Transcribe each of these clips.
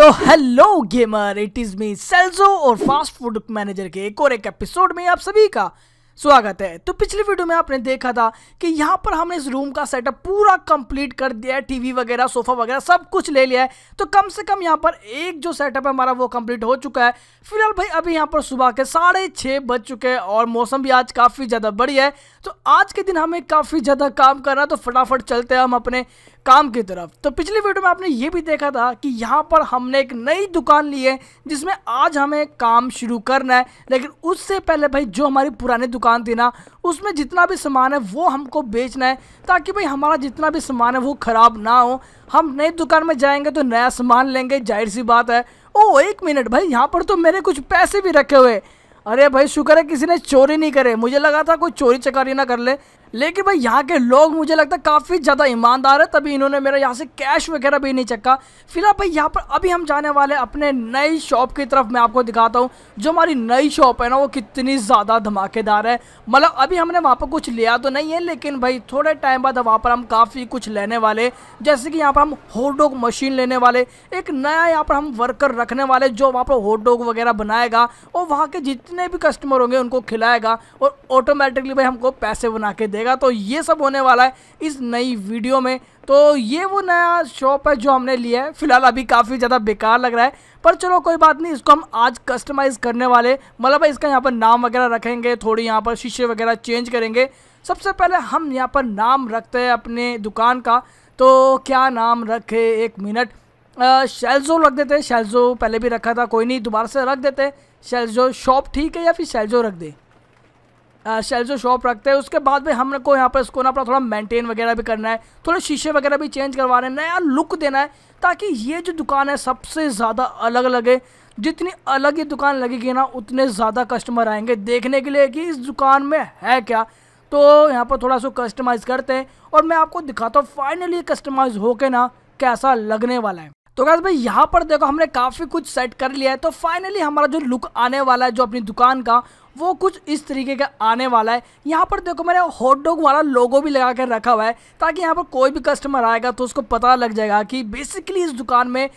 तो hello gamer it is me सेल्जो और फास्ट फूड मैनेजर के एक और एक एपिसोड में आप सभी का स्वागत है तो पिछले वीडियो में आपने देखा था कि यहाँ पर हमने इस रूम का सेटअप पूरा कंप्लीट कर दिया है टीवी वगैरह सोफा वगैरह सब कुछ ले लिया है तो कम से कम यहाँ पर एक जो सेटअप है हमारा वो कंप्लीट हो चुका है फिलहाल भाई अभी यहाँ पर सुबह के साढ़े छः बज चुके हैं और मौसम भी आज काफ़ी ज़्यादा बढ़िया है तो आज के दिन हमें काफ़ी ज़्यादा काम करना तो फटाफट चलते हैं हम अपने काम की तरफ तो पिछली वीडियो में आपने ये भी देखा था कि यहाँ पर हमने एक नई दुकान ली है जिसमें आज हमें काम शुरू करना है लेकिन उससे पहले भाई जो हमारी पुरानी दुकान थी ना उसमें जितना भी सामान है वो हमको बेचना है ताकि भाई हमारा जितना भी सामान है वो ख़राब ना हो हम नई दुकान में जाएंगे तो नया सामान लेंगे जाहिर सी बात है ओ एक मिनट भाई यहाँ पर तो मैंने कुछ पैसे भी रखे हुए अरे भाई शुक्र है किसी ने चोरी नहीं करे मुझे लगा था कोई चोरी चकारी ना कर ले लेकिन भाई यहाँ के लोग मुझे लगता है काफ़ी ज़्यादा ईमानदार है तभी इन्होंने मेरा यहाँ से कैश वगैरह भी नहीं चक्का फिलहाल भाई यहाँ पर अभी हम जाने वाले अपने नई शॉप की तरफ मैं आपको दिखाता हूँ जो हमारी नई शॉप है ना वो कितनी ज़्यादा धमाकेदार है मतलब अभी हमने वहाँ पर कुछ लिया तो नहीं है लेकिन भाई थोड़े टाइम बाद वहाँ पर हम काफ़ी कुछ लेने वाले जैसे कि यहाँ पर हम हॉट डॉग मशीन लेने वाले एक नया यहाँ पर हम वर्कर रखने वाले जो वहाँ पर हॉट डॉग वगैरह बनाएगा और वहाँ के जितने भी कस्टमर होंगे उनको खिलाएगा और ऑटोमेटिकली भाई हमको पैसे बना के दे देगा तो ये सब होने वाला है इस नई वीडियो में तो ये वो नया शॉप है जो हमने लिया है फिलहाल अभी काफ़ी ज़्यादा बेकार लग रहा है पर चलो कोई बात नहीं इसको हम आज कस्टमाइज़ करने वाले मतलब इसका यहाँ पर नाम वगैरह रखेंगे थोड़ी यहाँ पर शीशे वगैरह चेंज करेंगे सबसे पहले हम यहाँ पर नाम रखते हैं अपने दुकान का तो क्या नाम रखे एक मिनट शेल्जो रख देते हैं शेल्जो पहले भी रखा था कोई नहीं दोबारा से रख देते हैं शेल्जो शॉप ठीक है या फिर शेल्जो रख दे जो शॉप रखते हैं उसके बाद भी हम को यहाँ पर इसको ना अपना थोड़ा मेंटेन वगैरह भी करना है थोड़े शीशे वगैरह भी चेंज करवाने हैं नया लुक देना है ताकि ये जो दुकान है सबसे ज़्यादा अलग लगे जितनी अलग ये दुकान लगेगी ना उतने ज़्यादा कस्टमर आएंगे देखने के लिए कि इस दुकान में है क्या तो यहाँ पर थोड़ा सा कस्टमाइज़ करते हैं और मैं आपको दिखाता हूँ फाइनली कस्टमाइज़ होके ना कैसा लगने वाला है तो क्या भाई यहाँ पर देखो हमने काफ़ी कुछ सेट कर लिया है तो फाइनली हमारा जो लुक आने वाला है जो अपनी दुकान का वो कुछ इस तरीके का आने वाला है यहाँ पर देखो मैंने हॉट डॉग वाला लोगो भी लगा कर रखा हुआ है ताकि यहाँ पर कोई भी कस्टमर आएगा तो उसको पता लग जाएगा कि बेसिकली इस दुकान में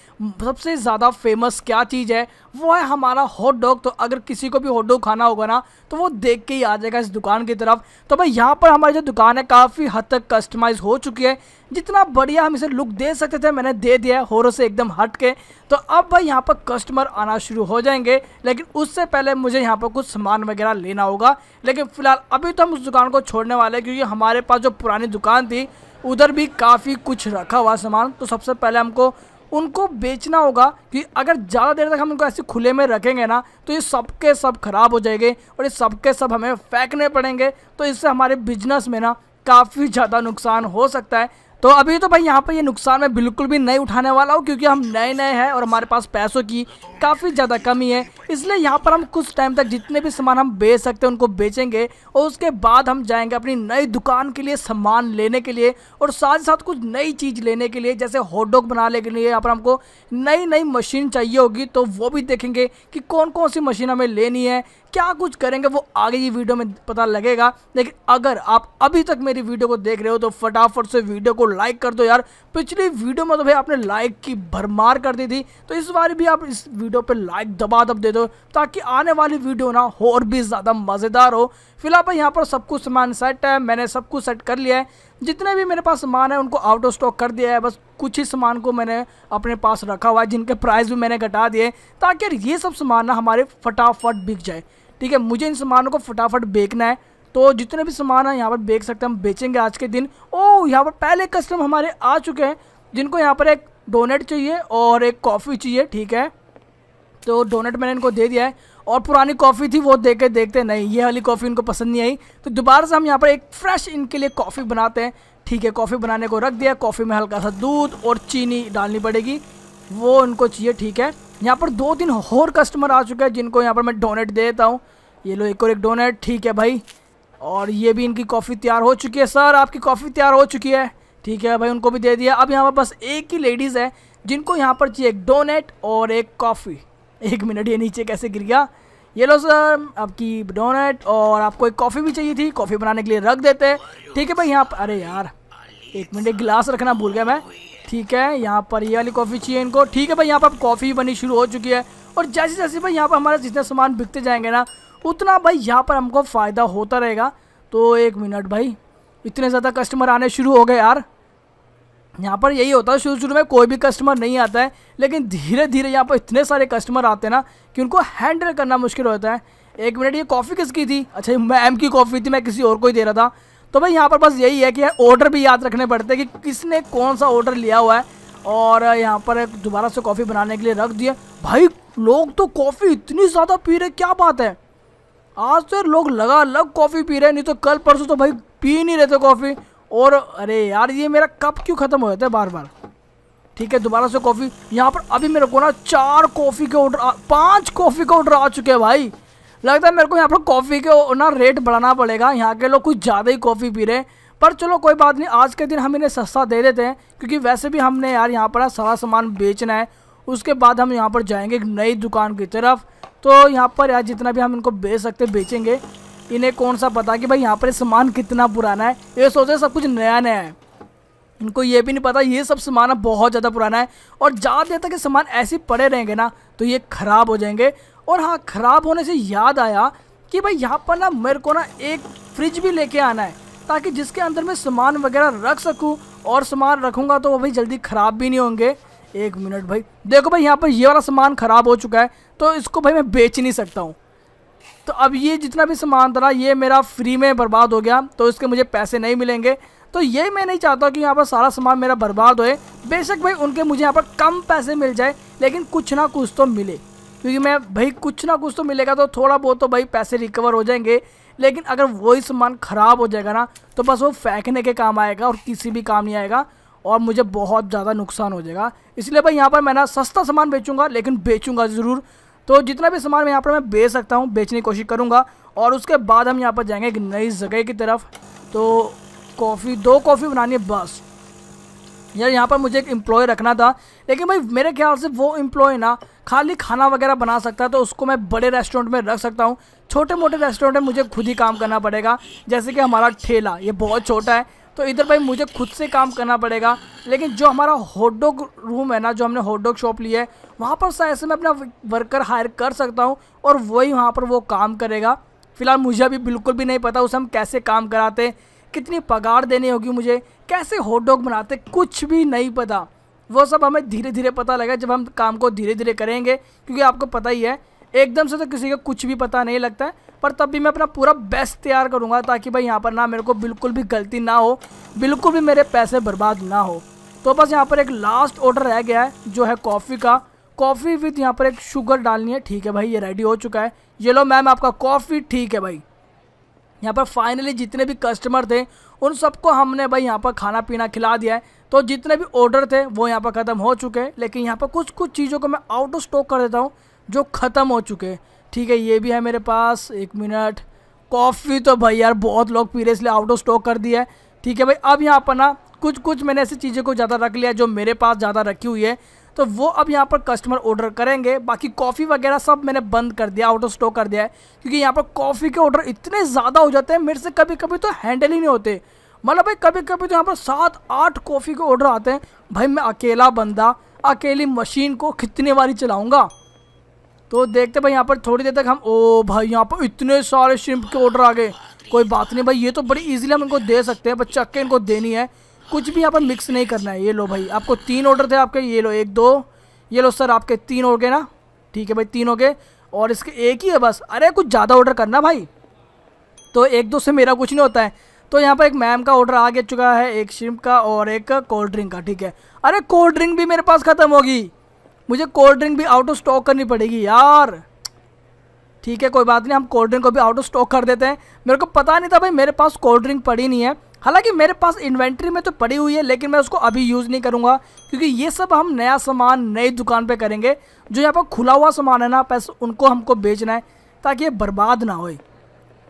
सबसे ज़्यादा फेमस क्या चीज़ है वो है हमारा हॉट डॉग तो अगर किसी को भी हॉट डॉग खाना होगा ना तो वो देख के ही आ जाएगा इस दुकान की तरफ तो भाई यहाँ पर हमारी जो दुकान है काफ़ी हद तक कस्टमाइज हो चुकी है जितना बढ़िया हम इसे लुक दे सकते थे मैंने दे दिया है होरों से एकदम हट के तो अब भाई यहाँ पर कस्टमर आना शुरू हो जाएंगे लेकिन उससे पहले मुझे यहाँ पर कुछ सामान वगैरह लेना होगा लेकिन फ़िलहाल अभी तो हम उस दुकान को छोड़ने वाले हैं क्योंकि हमारे पास जो पुरानी दुकान थी उधर भी काफ़ी कुछ रखा हुआ सामान तो सबसे पहले हमको उनको बेचना होगा कि अगर ज़्यादा देर तक हम उनको ऐसे खुले में रखेंगे ना तो ये सब के सब ख़राब हो जाएंगे और ये सब के सब हमें फेंकने पड़ेंगे तो इससे हमारे बिजनेस में ना काफ़ी ज़्यादा नुकसान हो सकता है तो अभी तो भाई यहाँ पर ये नुकसान मैं बिल्कुल भी नहीं उठाने वाला हूँ क्योंकि हम नए नए हैं और हमारे पास पैसों की काफ़ी ज़्यादा कमी है इसलिए यहाँ पर हम कुछ टाइम तक जितने भी सामान हम बेच सकते हैं उनको बेचेंगे और उसके बाद हम जाएंगे अपनी नई दुकान के लिए सामान लेने के लिए और साथ ही साथ कुछ नई चीज़ लेने के लिए जैसे हॉटडॉग बनाने के लिए यहाँ पर हमको नई नई मशीन चाहिए होगी तो वो भी देखेंगे कि कौन कौन सी मशीन हमें लेनी है क्या कुछ करेंगे वो आगे की वीडियो में पता लगेगा लेकिन अगर आप अभी तक मेरी वीडियो को देख रहे हो तो फटाफट से वीडियो को लाइक कर दो यार पिछली वीडियो में तो भाई आपने लाइक की भरमार कर दी थी तो इस बार भी आप इस वीडियो पर लाइक दबा दब दे दो दो ताकि आने वाली वीडियो ना हो और भी ज़्यादा मज़ेदार हो फिलहाल भाई यहाँ पर सब कुछ सामान सेट है मैंने सब कुछ सेट कर लिया है जितने भी मेरे पास सामान है उनको आउट ऑफ स्टॉक कर दिया है बस कुछ ही सामान को मैंने अपने पास रखा हुआ है जिनके प्राइस भी मैंने घटा दिए ताकि ये सब सामान ना हमारे फटाफट बिक जाए ठीक है मुझे इन सामानों को फटाफट बेचना है तो जितने भी सामान है यहाँ पर बेच सकते हैं हम बेचेंगे आज के दिन ओ यहाँ पर पहले कस्टमर हमारे आ चुके हैं जिनको यहाँ पर एक डोनेट चाहिए और एक कॉफ़ी चाहिए ठीक है तो डोनेट मैंने इनको दे दिया है और पुरानी कॉफ़ी थी वो देखे देखते नहीं ये वाली कॉफ़ी इनको पसंद नहीं आई तो दोबारा से हम यहाँ पर एक फ्रेश इनके लिए कॉफ़ी बनाते हैं ठीक है कॉफ़ी बनाने को रख दिया कॉफ़ी में हल्का सा दूध और चीनी डालनी पड़ेगी वो उनको चाहिए ठीक है यहाँ पर दो तीन और कस्टमर आ चुके हैं जिनको यहाँ पर मैं डोनेट दे देता हूँ ये लो एक और एक डोनेट ठीक है भाई और ये भी इनकी कॉफ़ी तैयार हो चुकी है सर आपकी कॉफ़ी तैयार हो चुकी है ठीक है भाई उनको भी दे दिया अब यहाँ पर बस एक ही लेडीज़ है जिनको यहाँ पर चाहिए एक डोनेट और एक कॉफ़ी एक मिनट ये नीचे कैसे गिर गया ये लो सर आपकी डोनट और आपको एक कॉफ़ी भी चाहिए थी कॉफ़ी बनाने के लिए रख देते हैं ठीक है भाई यहाँ पर अरे यार एक मिनट एक गिलास रखना भूल गया मैं ठीक है यहाँ पर ये वाली कॉफ़ी चाहिए इनको ठीक है भाई यहाँ पर अब कॉफ़ी बनी शुरू हो चुकी है और जैसे जैसे भाई यहाँ पर हमारे जितने सामान बिकते जाएंगे ना उतना भाई यहाँ पर हमको फ़ायदा होता रहेगा तो एक मिनट भाई इतने ज़्यादा कस्टमर आने शुरू हो गए यार यहाँ पर यही होता है शुरू शुरू में कोई भी कस्टमर नहीं आता है लेकिन धीरे धीरे यहाँ पर इतने सारे कस्टमर आते हैं ना कि उनको हैंडल करना मुश्किल होता है एक मिनट ये कॉफ़ी किसकी थी अच्छा मैं एम की कॉफ़ी थी मैं किसी और को ही दे रहा था तो भाई यहाँ पर बस यही है कि ऑर्डर भी याद रखने पड़ते हैं कि किसने कौन सा ऑर्डर लिया हुआ है और यहाँ पर दोबारा से कॉफ़ी बनाने के लिए रख दिया भाई लोग तो कॉफ़ी इतनी ज़्यादा पी रहे क्या बात है आज तो लोग लगा लग कॉफ़ी पी रहे नहीं तो कल परसों तो भाई पी नहीं रहे थे कॉफ़ी और अरे यार ये मेरा कप क्यों ख़त्म हो जाता है बार बार ठीक है दोबारा से कॉफ़ी यहाँ पर अभी मेरे को ना चार कॉफ़ी के ऑर्डर पांच कॉफ़ी के ऑर्डर आ चुके हैं भाई लगता है मेरे को यहाँ पर कॉफ़ी के ना रेट बढ़ाना पड़ेगा यहाँ के लोग कुछ ज़्यादा ही कॉफ़ी पी रहे हैं पर चलो कोई बात नहीं आज के दिन हम इन्हें सस्ता दे देते हैं क्योंकि वैसे भी हमने यार यहाँ पर सारा सामान बेचना है उसके बाद हम यहाँ पर जाएंगे एक नई दुकान की तरफ तो यहाँ पर यार जितना भी हम इनको बेच सकते बेचेंगे इन्हें कौन सा पता कि भाई यहाँ पर सामान कितना पुराना है ये सोच रहे सब कुछ नया नया है इनको ये भी नहीं पता ये सब सामान बहुत ज़्यादा पुराना है और ज़्यादा देर तक ये सामान ऐसे पड़े रहेंगे ना तो ये ख़राब हो जाएंगे और हाँ ख़राब होने से याद आया कि भाई यहाँ पर ना मेरे को ना एक फ्रिज भी लेके आना है ताकि जिसके अंदर मैं सामान वगैरह रख सकूँ और सामान रखूँगा तो वो भाई जल्दी ख़राब भी नहीं होंगे एक मिनट भाई देखो भाई यहाँ पर ये वाला सामान ख़राब हो चुका है तो इसको भाई मैं बेच नहीं सकता हूँ तो अब ये जितना भी सामान था ये मेरा फ्री में बर्बाद हो गया तो इसके मुझे पैसे नहीं मिलेंगे तो ये मैं नहीं चाहता कि यहाँ पर सारा सामान मेरा बर्बाद होए बेशक भाई उनके मुझे यहाँ पर कम पैसे मिल जाए लेकिन कुछ ना कुछ तो मिले क्योंकि मैं भाई कुछ ना कुछ तो मिलेगा तो थोड़ा बहुत तो भाई पैसे रिकवर हो जाएंगे लेकिन अगर वही सामान ख़राब हो जाएगा ना तो बस वो फेंकने के काम आएगा और किसी भी काम नहीं आएगा और मुझे बहुत ज़्यादा नुकसान हो जाएगा इसलिए भाई यहाँ पर मैं ना सस्ता सामान बेचूँगा लेकिन बेचूँगा ज़रूर तो जितना भी सामान मैं यहाँ पर मैं बेच सकता हूँ बेचने की कोशिश करूँगा और उसके बाद हम यहाँ पर जाएंगे एक नई जगह की तरफ तो कॉफ़ी दो कॉफ़ी बनानी है बस यार यहाँ पर मुझे एक एम्प्लॉय रखना था लेकिन भाई मेरे ख्याल से वो एम्प्लॉय ना खाली खाना वगैरह बना सकता है तो उसको मैं बड़े रेस्टोरेंट में रख सकता हूँ छोटे मोटे रेस्टोरेंट में मुझे खुद ही काम करना पड़ेगा जैसे कि हमारा ठेला ये बहुत छोटा है तो इधर भाई मुझे खुद से काम करना पड़ेगा लेकिन जो हमारा हॉट डॉग रूम है ना जो हमने हॉट डॉग शॉप लिया है वहाँ पर सर ऐसे मैं अपना वर्कर हायर कर सकता हूँ और वही वहाँ पर वो काम करेगा फ़िलहाल मुझे अभी बिल्कुल भी नहीं पता उसे हम कैसे काम कराते कितनी पगार देनी होगी मुझे कैसे हॉट डॉग बनाते कुछ भी नहीं पता वो सब हमें धीरे धीरे पता लगा जब हम काम को धीरे धीरे करेंगे क्योंकि आपको पता ही है एकदम से तो किसी का कुछ भी पता नहीं लगता है पर तब भी मैं अपना पूरा बेस्ट तैयार करूँगा ताकि भाई यहाँ पर ना मेरे को बिल्कुल भी गलती ना हो बिल्कुल भी मेरे पैसे बर्बाद ना हो तो बस यहाँ पर एक लास्ट ऑर्डर रह गया है जो है कॉफ़ी का कॉफ़ी विथ यहाँ पर एक शुगर डालनी है ठीक है भाई ये रेडी हो चुका है ये लो मैम आपका कॉफ़ी ठीक है भाई यहाँ पर फाइनली जितने भी कस्टमर थे उन सबको हमने भाई यहाँ पर खाना पीना खिला दिया है तो जितने भी ऑर्डर थे वो यहाँ पर ख़त्म हो चुके हैं लेकिन यहाँ पर कुछ कुछ चीज़ों को मैं आउट ऑफ स्टॉक कर देता हूँ जो ख़त्म हो चुके हैं ठीक है ये भी है मेरे पास एक मिनट कॉफ़ी तो भाई यार बहुत लोग पी रहे इसलिए आउट ऑफ स्टॉक कर दिया है ठीक है भाई अब यहाँ पर ना कुछ कुछ मैंने ऐसी चीज़ों को ज़्यादा रख लिया जो मेरे पास ज़्यादा रखी हुई है तो वो अब यहाँ पर कस्टमर ऑर्डर करेंगे बाकी कॉफ़ी वगैरह सब मैंने बंद कर दिया आउट ऑफ स्टॉक कर दिया है क्योंकि यहाँ पर कॉफ़ी के ऑर्डर इतने ज़्यादा हो जाते हैं मेरे से कभी कभी तो हैंडल ही नहीं होते मतलब भाई कभी कभी तो यहाँ पर सात आठ कॉफ़ी के ऑर्डर आते हैं भाई मैं अकेला बंदा अकेली मशीन को कितने बारी चलाऊँगा तो देखते भाई यहाँ पर थोड़ी देर तक हम ओ भाई यहाँ पर इतने सारे शिम्प के ऑर्डर आ गए कोई बात नहीं भाई ये तो बड़ी इजीली हम इनको दे सकते हैं बच्चा के इनको देनी है कुछ भी यहाँ पर मिक्स नहीं करना है ये लो भाई आपको तीन ऑर्डर थे आपके ये लो एक दो ये लो सर आपके तीन हो गए ना ठीक है भाई तीन हो गए और इसके एक ही है बस अरे कुछ ज़्यादा ऑर्डर करना भाई तो एक दो से मेरा कुछ नहीं होता है तो यहाँ पर एक मैम का ऑर्डर आ गया चुका है एक शिम्प का और एक कोल्ड ड्रिंक का ठीक है अरे कोल्ड ड्रिंक भी मेरे पास ख़त्म होगी मुझे कोल्ड ड्रिंक भी आउट ऑफ स्टॉक करनी पड़ेगी यार ठीक है कोई बात नहीं हम कोल्ड ड्रिंक को भी आउट ऑफ स्टॉक कर देते हैं मेरे को पता नहीं था भाई मेरे पास कोल्ड ड्रिंक पड़ी नहीं है हालांकि मेरे पास इन्वेंट्री में तो पड़ी हुई है लेकिन मैं उसको अभी यूज़ नहीं करूँगा क्योंकि ये सब हम नया सामान नई दुकान पर करेंगे जो यहाँ पर खुला हुआ सामान है ना पैसा उनको हमको बेचना है ताकि ये बर्बाद ना होए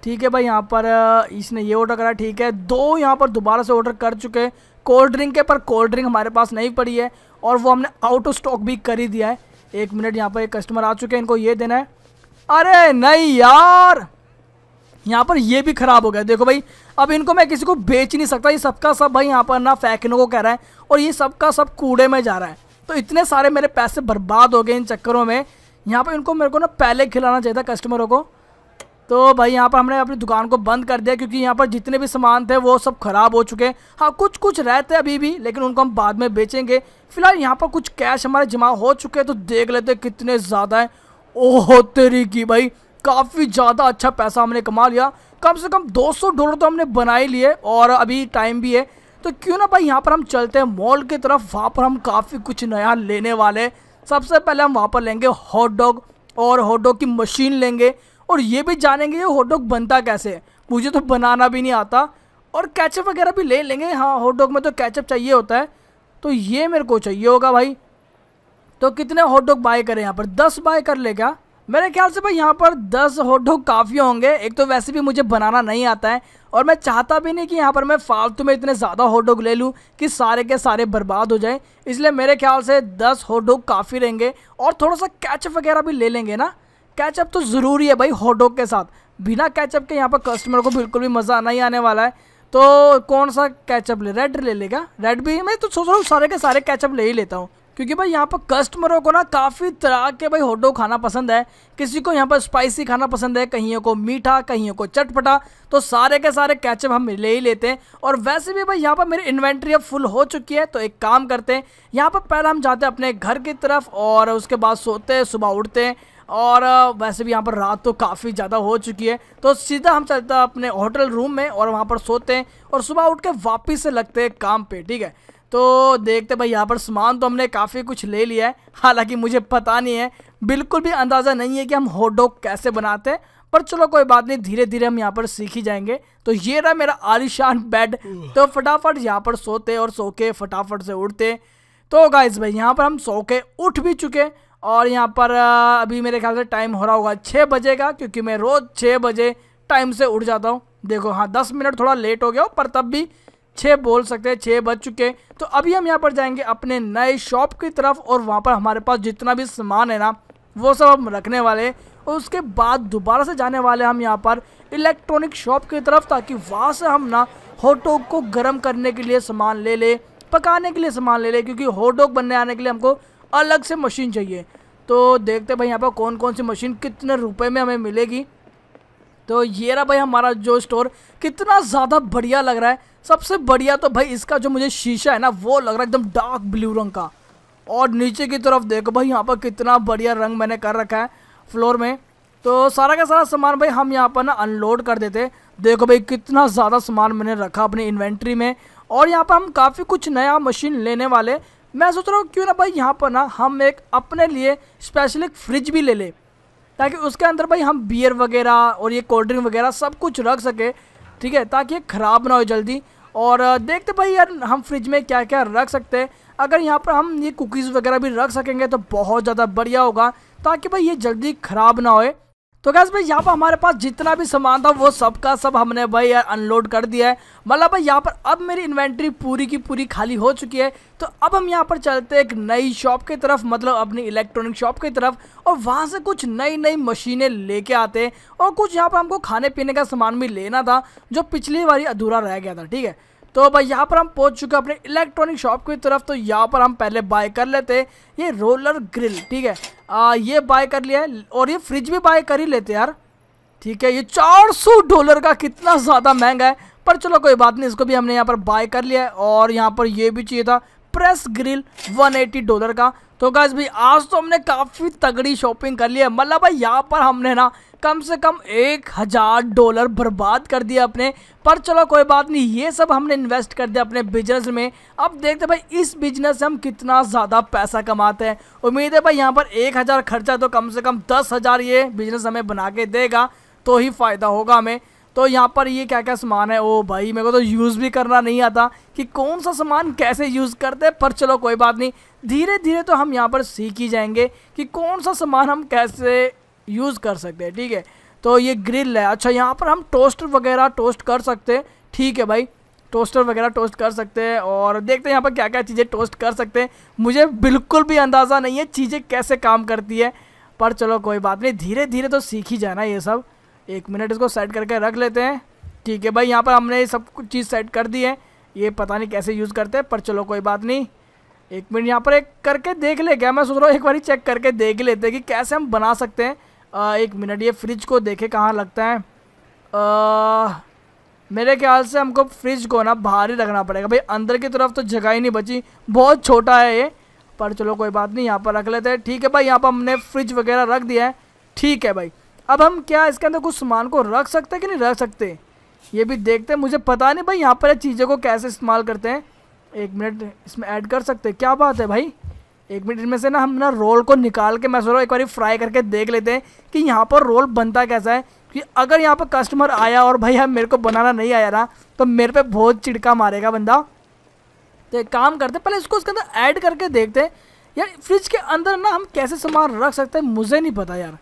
ठीक है भाई यहाँ पर इसने ये ऑर्डर करा ठीक है दो यहाँ पर दोबारा से ऑर्डर कर चुके हैं कोल्ड ड्रिंक के पर कोल्ड ड्रिंक हमारे पास नहीं पड़ी है और वो हमने आउट ऑफ स्टॉक भी कर ही दिया है एक मिनट यहाँ पर एक कस्टमर आ चुके हैं इनको ये देना है अरे नहीं यार यहाँ पर ये भी ख़राब हो गया देखो भाई अब इनको मैं किसी को बेच नहीं सकता ये सबका सब भाई यहाँ पर ना फेंकने को कह रहा है और ये सबका सब कूड़े में जा रहा है तो इतने सारे मेरे पैसे बर्बाद हो गए इन चक्करों में यहाँ पर इनको मेरे को ना पहले खिलाना चाहिए था कस्टमरों को तो भाई यहाँ पर हमने अपनी दुकान को बंद कर दिया क्योंकि यहाँ पर जितने भी सामान थे वो सब ख़राब हो चुके हैं हाँ कुछ कुछ रहते अभी भी लेकिन उनको हम बाद में बेचेंगे फिलहाल यहाँ पर कुछ कैश हमारे जमा हो चुके हैं तो देख लेते कितने ज़्यादा हैं ओह तेरी की भाई काफ़ी ज़्यादा अच्छा पैसा हमने कमा लिया कम से कम 200 डॉलर तो हमने बना ही लिए और अभी टाइम भी है तो क्यों ना भाई यहाँ पर हम चलते हैं मॉल की तरफ वहाँ पर हम काफ़ी कुछ नया लेने वाले सबसे पहले हम वहाँ पर लेंगे हॉट डॉग और हॉट डॉग की मशीन लेंगे और ये भी जानेंगे ये हॉट डॉग बनता कैसे मुझे तो बनाना भी नहीं आता और कैचअप वगैरह भी ले लेंगे हाँ हॉट डॉग में तो कैचअप चाहिए होता है तो ये मेरे को चाहिए होगा भाई तो कितने हॉट डॉग बाय करें यहाँ पर दस बाय कर ले क्या मेरे ख्याल से भाई यहाँ पर दस हॉट डॉग काफ़ी होंगे एक तो वैसे भी मुझे बनाना नहीं आता है और मैं चाहता भी नहीं कि यहाँ पर मैं फालतू में इतने ज़्यादा हॉट डॉग ले लूँ कि सारे के सारे बर्बाद हो जाएं इसलिए मेरे ख्याल से दस हॉट डॉग काफ़ी रहेंगे और थोड़ा सा कैचअप वगैरह भी ले लेंगे ना कैचअप तो ज़रूरी है भाई हॉटडॉग के साथ बिना कैचअप के यहाँ पर कस्टमर को बिल्कुल भी मज़ा नहीं आने वाला है तो कौन सा कैचअप ले रेड ले लेगा रेड भी मैं तो सोच रहा हूँ सारे के सारे कैचअप ले ही लेता हूँ क्योंकि भाई यहाँ पर कस्टमरों को ना काफ़ी तरह के भाई हॉटडॉग खाना पसंद है किसी को यहाँ पर स्पाइसी खाना पसंद है कहीं को मीठा कहीं को चटपटा तो सारे के सारे कैचअप हम ले ही लेते हैं और वैसे भी भाई यहाँ पर मेरी इन्वेंट्री अब फुल हो चुकी है तो एक काम करते हैं यहाँ पर पहले हम जाते हैं अपने घर की तरफ और उसके बाद सोते हैं सुबह उठते हैं और वैसे भी यहाँ पर रात तो काफ़ी ज़्यादा हो चुकी है तो सीधा हम चलते हैं अपने होटल रूम में और वहाँ पर सोते हैं और सुबह उठ के वापस से लगते हैं काम पे ठीक है तो देखते भाई यहाँ पर सामान तो हमने काफ़ी कुछ ले लिया है हालांकि मुझे पता नहीं है बिल्कुल भी अंदाज़ा नहीं है कि हम हॉट डॉग कैसे बनाते हैं पर चलो कोई बात नहीं धीरे धीरे हम यहाँ पर सीख ही जाएंगे तो ये रहा मेरा आलिशान बेड तो फटाफट यहाँ पर सोते और सो के फटाफट से उठते तो गाइज भाई यहाँ पर हम सो के उठ भी चुके और यहाँ पर अभी मेरे ख्याल से टाइम हो रहा होगा छः बजे का क्योंकि मैं रोज़ छः बजे टाइम से उठ जाता हूँ देखो हाँ दस मिनट थोड़ा लेट हो गया पर तब भी छः बोल सकते हैं छः बज चुके तो अभी हम यहाँ पर जाएंगे अपने नए शॉप की तरफ और वहाँ पर हमारे पास जितना भी सामान है ना वो सब हम रखने वाले और उसके बाद दोबारा से जाने वाले हम यहाँ पर इलेक्ट्रॉनिक शॉप की तरफ ताकि वहाँ से हम ना हॉट डॉग को गर्म करने के लिए सामान ले ले पकाने के लिए सामान ले ले क्योंकि हॉट डॉग बनने आने के लिए हमको अलग से मशीन चाहिए तो देखते भाई यहाँ पर कौन कौन सी मशीन कितने रुपए में हमें मिलेगी तो ये रहा भाई हमारा जो स्टोर कितना ज़्यादा बढ़िया लग रहा है सबसे बढ़िया तो भाई इसका जो मुझे शीशा है ना वो लग रहा है एकदम डार्क ब्लू रंग का और नीचे की तरफ देखो भाई यहाँ पर कितना बढ़िया रंग मैंने कर रखा है फ्लोर में तो सारा का सारा सामान भाई हम यहाँ पर ना अनलोड कर देते देखो भाई कितना ज़्यादा सामान मैंने रखा अपनी इन्वेंट्री में और यहाँ पर हम काफ़ी कुछ नया मशीन लेने वाले मैं सोच रहा हूँ क्यों ना भाई यहाँ पर ना हम एक अपने लिए स्पेशल एक फ्रिज भी ले लें ताकि उसके अंदर भाई हम बियर वगैरह और ये कोल्ड ड्रिंक वगैरह सब कुछ रख सके ठीक है ताकि ये ख़राब ना हो जल्दी और देखते भाई यार हम फ्रिज में क्या क्या रख सकते हैं अगर यहाँ पर हम ये कुकीज़ वगैरह भी रख सकेंगे तो बहुत ज़्यादा बढ़िया होगा ताकि भाई ये जल्दी ख़राब ना होए तो कैसे भाई यहाँ पर हमारे पास जितना भी सामान था वो सब का सब हमने भाई यार अनलोड कर दिया है मतलब भाई यहाँ पर अब मेरी इन्वेंट्री पूरी की पूरी खाली हो चुकी है तो अब हम यहाँ पर चलते हैं एक नई शॉप की तरफ मतलब अपनी इलेक्ट्रॉनिक शॉप की तरफ और वहाँ से कुछ नई नई मशीनें लेके आते हैं और कुछ यहाँ पर हमको खाने पीने का सामान भी लेना था जो पिछली बारी अधूरा रह गया था ठीक है तो भाई यहाँ पर हम पहुँच चुके हैं अपने इलेक्ट्रॉनिक शॉप की तरफ तो यहाँ पर हम पहले बाय कर लेते हैं ये रोलर ग्रिल ठीक है आ, ये बाय कर लिया है और ये फ्रिज भी बाय कर ही लेते यार ठीक है ये 400 डॉलर का कितना ज़्यादा महंगा है पर चलो कोई बात नहीं इसको भी हमने यहाँ पर बाय कर लिया है और यहाँ पर ये भी चाहिए था प्रेस ग्रिल वन डॉलर का तो गैस भाई आज तो हमने काफ़ी तगड़ी शॉपिंग कर ली है मतलब भाई यहाँ पर हमने ना कम से कम एक हज़ार डॉलर बर्बाद कर दिया अपने पर चलो कोई बात नहीं ये सब हमने इन्वेस्ट कर दिया अपने बिजनेस में अब देखते भाई इस बिजनेस से हम कितना ज़्यादा पैसा कमाते हैं उम्मीद है भाई यहाँ पर एक हज़ार खर्चा तो कम से कम दस हज़ार ये बिजनेस हमें बना के देगा तो ही फ़ायदा होगा हमें तो यहाँ पर ये क्या क्या सामान है ओ भाई मेरे को तो यूज़ भी करना नहीं आता कि कौन सा सामान कैसे यूज़ करते हैं पर चलो कोई बात नहीं धीरे धीरे तो हम यहाँ पर सीख ही जाएंगे कि कौन सा सामान हम कैसे यूज़ कर सकते हैं ठीक है तो ये ग्रिल है अच्छा यहाँ पर हम टोस्टर वगैरह टोस्ट कर सकते हैं ठीक है भाई टोस्टर वगैरह टोस्ट कर सकते हैं और देखते हैं यहाँ पर क्या क्या चीज़ें टोस्ट कर सकते हैं मुझे बिल्कुल भी अंदाज़ा नहीं है चीज़ें कैसे काम करती है पर चलो कोई बात नहीं धीरे धीरे तो सीख ही जाना ये सब एक मिनट इसको सेट करके रख लेते हैं ठीक है भाई यहाँ पर हमने ये सब चीज़ सेट कर दी है ये पता नहीं कैसे यूज़ करते हैं पर चलो कोई बात नहीं एक मिनट यहाँ पर एक करके देख ले क्या मैं सोच रहा हूँ एक बार चेक करके देख लेते हैं कि कैसे हम बना सकते हैं आ, एक मिनट ये फ्रिज को देखे कहाँ लगता है आ, मेरे ख्याल से हमको फ्रिज को ना बाहर ही रखना पड़ेगा भाई अंदर की तरफ तो जगह ही नहीं बची बहुत छोटा है ये पर चलो कोई बात नहीं यहाँ पर रख लेते हैं ठीक है भाई यहाँ पर हमने फ्रिज वगैरह रख दिया है ठीक है भाई अब हम क्या इसके अंदर कुछ सामान को रख सकते हैं कि नहीं रख सकते ये भी देखते हैं मुझे पता नहीं भाई यहाँ पर चीज़ों को कैसे इस्तेमाल करते हैं एक मिनट इसमें ऐड कर सकते हैं क्या बात है भाई एक मिनट इनमें से ना हम ना रोल को निकाल के मैं सोच रहा हूँ एक बार फ्राई करके देख लेते हैं कि यहाँ पर रोल बनता कैसा है कि अगर यहाँ पर कस्टमर आया और हम मेरे को बनाना नहीं आया ना तो मेरे पे बहुत चिड़का मारेगा बंदा तो एक काम करते पहले इसको उसके अंदर ऐड करके देखते हैं यार फ्रिज के अंदर ना हम कैसे सामान रख सकते हैं मुझे नहीं पता यार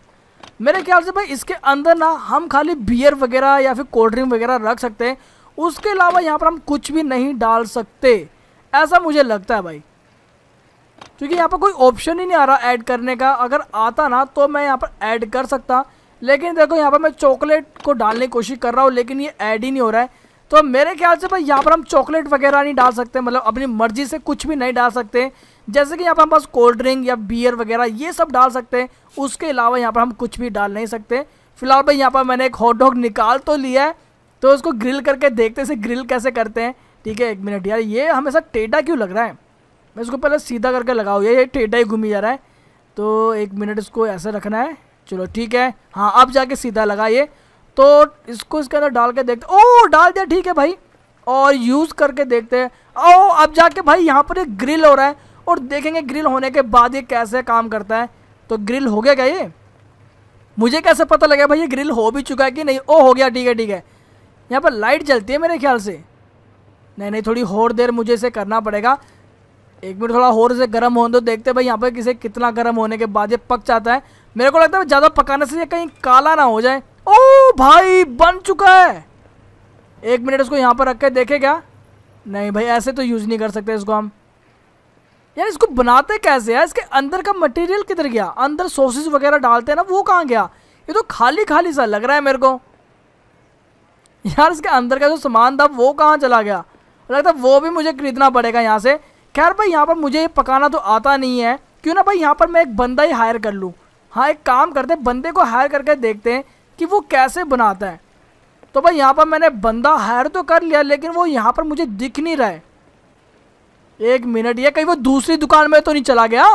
मेरे ख्याल से भाई इसके अंदर ना हम खाली बियर वगैरह या फिर कोल्ड ड्रिंक वगैरह रख सकते हैं उसके अलावा यहाँ पर हम कुछ भी नहीं डाल सकते ऐसा मुझे लगता है भाई क्योंकि यहाँ पर कोई ऑप्शन ही नहीं आ रहा ऐड करने का अगर आता ना तो मैं यहाँ पर ऐड कर सकता लेकिन देखो यहाँ पर मैं चॉकलेट को डालने की कोशिश कर रहा हूँ लेकिन ये ऐड ही नहीं हो रहा है तो मेरे ख्याल से भाई यहाँ पर हम चॉकलेट वगैरह नहीं डाल सकते मतलब अपनी मर्जी से कुछ भी नहीं डाल सकते जैसे कि यहाँ पर हम पास कोल्ड ड्रिंक या बियर वगैरह ये सब डाल सकते हैं उसके अलावा यहाँ पर हम कुछ भी डाल नहीं सकते फिलहाल भाई यहाँ पर मैंने एक हॉट डॉग निकाल तो लिया है तो उसको ग्रिल करके देखते से ग्रिल कैसे करते हैं ठीक है एक मिनट यार ये हमेशा टेढ़ा क्यों लग रहा है मैं इसको पहले सीधा करके लगाऊँ ये टेढ़ा ही घूमी जा रहा है तो एक मिनट इसको ऐसे रखना है चलो ठीक है हाँ अब जाके सीधा लगा ये तो इसको इसके अंदर डाल के देखते ओ डाल दिया ठीक है भाई और यूज़ करके देखते हैं ओ अब जाके भाई यहाँ पर एक ग्रिल हो रहा है और देखेंगे ग्रिल होने के बाद ये कैसे काम करता है तो ग्रिल हो गया क्या ये मुझे कैसे पता लगा भाई ये ग्रिल हो भी चुका है कि नहीं ओ हो गया ठीक है ठीक है यहाँ पर लाइट जलती है मेरे ख्याल से नहीं नहीं थोड़ी और देर मुझे इसे करना पड़ेगा एक मिनट थोड़ा और से गर्म होने दो देखते भाई यहाँ पर किसे कितना गर्म होने के बाद ये पक जाता है मेरे को लगता है ज़्यादा पकाने से ये कहीं काला ना हो जाए ओ भाई बन चुका है एक मिनट इसको यहाँ पर रख के देखे क्या नहीं भाई ऐसे तो यूज़ नहीं कर सकते इसको हम यार इसको बनाते कैसे यार इसके अंदर का मटेरियल किधर गया अंदर सोसेज वगैरह डालते हैं ना वो कहाँ गया ये तो खाली खाली सा लग रहा है मेरे को यार इसके अंदर का जो सामान था वो कहाँ चला गया लगता वो भी मुझे खरीदना पड़ेगा यहाँ से खैर भाई यहाँ पर मुझे पकाना तो आता नहीं है क्यों ना भाई यहाँ पर मैं एक बंदा ही हायर कर लूँ हाँ एक काम करते हैं बंदे को हायर करके देखते हैं कि वो कैसे बनाता है तो भाई यहाँ पर मैंने बंदा हायर तो कर लिया लेकिन वो यहाँ पर मुझे दिख नहीं रहा है एक मिनट ये कहीं वो दूसरी दुकान में तो नहीं चला गया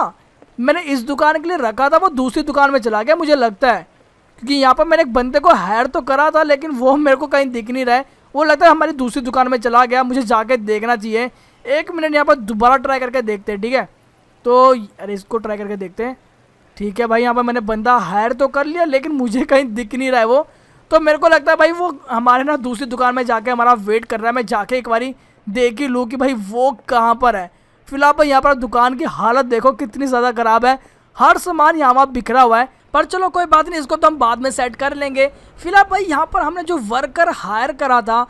मैंने इस दुकान के लिए रखा था वो दूसरी दुकान में चला गया मुझे लगता है क्योंकि यहाँ पर मैंने एक बंदे को हायर तो करा था लेकिन वो मेरे को कहीं दिख नहीं रहा है वो लगता है हमारी दूसरी दुकान में चला गया मुझे जाके देखना चाहिए एक मिनट यहाँ पर दोबारा ट्राई करके देखते हैं ठीक है तो अरे इसको ट्राई करके देखते हैं ठीक है भाई यहाँ पर मैंने बंदा हायर तो कर लिया लेकिन मुझे कहीं दिख नहीं रहा है वो तो मेरे को लगता है भाई वो हमारे ना दूसरी दुकान में जाके हमारा वेट कर रहा है मैं जाके एक बारी देख ही लूँ कि भाई वो कहाँ पर है फिलहाल भाई यहाँ पर दुकान की हालत देखो कितनी ज़्यादा ख़राब है हर सामान यहाँ वहाँ बिखरा हुआ है पर चलो कोई बात नहीं इसको तो हम बाद में सेट कर लेंगे फिलहाल भाई यहाँ पर हमने जो वर्कर हायर करा था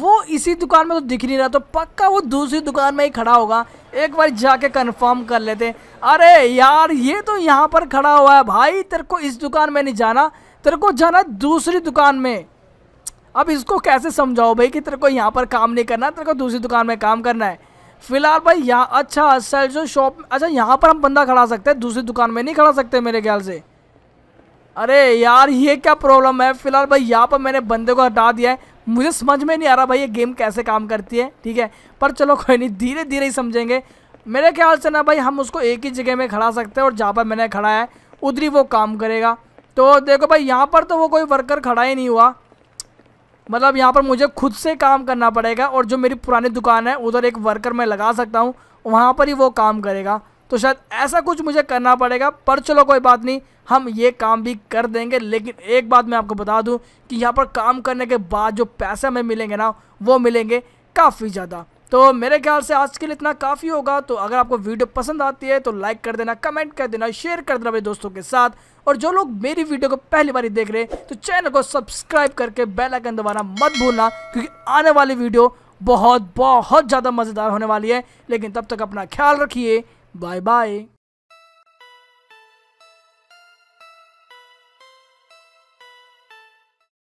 वो इसी दुकान में तो दिख नहीं रहा तो पक्का वो दूसरी दुकान में ही खड़ा होगा एक बार जाके कंफर्म कर लेते अरे यार ये तो यहाँ पर खड़ा हुआ है भाई तेरे को इस दुकान में नहीं जाना तेरे को जाना दूसरी दुकान में अब इसको कैसे समझाओ भाई कि तेरे को यहाँ पर काम नहीं करना तेरे को दूसरी दुकान में काम करना है फिलहाल भाई यहाँ अच्छा असल जो शॉप अच्छा यहाँ पर हम बंदा खड़ा सकते हैं दूसरी दुकान में नहीं खड़ा सकते मेरे ख्याल से अरे यार ये क्या प्रॉब्लम है फिलहाल भाई यहाँ पर मैंने बंदे को हटा दिया है मुझे समझ में नहीं आ रहा भाई ये गेम कैसे काम करती है ठीक है पर चलो कोई नहीं धीरे धीरे ही समझेंगे मेरे ख्याल से ना भाई हम उसको एक ही जगह में खड़ा सकते हैं और जहाँ पर मैंने खड़ा है उधर ही वो काम करेगा तो देखो भाई यहाँ पर तो वो कोई वर्कर खड़ा ही नहीं हुआ मतलब यहाँ पर मुझे खुद से काम करना पड़ेगा और जो मेरी पुरानी दुकान है उधर एक वर्कर मैं लगा सकता हूँ वहाँ पर ही वो काम करेगा तो शायद ऐसा कुछ मुझे करना पड़ेगा पर चलो कोई बात नहीं हम ये काम भी कर देंगे लेकिन एक बात मैं आपको बता दूँ कि यहाँ पर काम करने के बाद जो पैसे हमें मिलेंगे ना वो मिलेंगे काफ़ी ज़्यादा तो मेरे ख्याल से आज के लिए इतना काफ़ी होगा तो अगर आपको वीडियो पसंद आती है तो लाइक कर देना कमेंट कर देना शेयर कर देना अपने दोस्तों के साथ और जो लोग मेरी वीडियो को पहली बार देख रहे हैं तो चैनल को सब्सक्राइब करके बेल आइकन दबाना मत भूलना क्योंकि आने वाली वीडियो बहुत बहुत ज़्यादा मज़ेदार होने वाली है लेकिन तब तक अपना ख्याल रखिए बाय बाय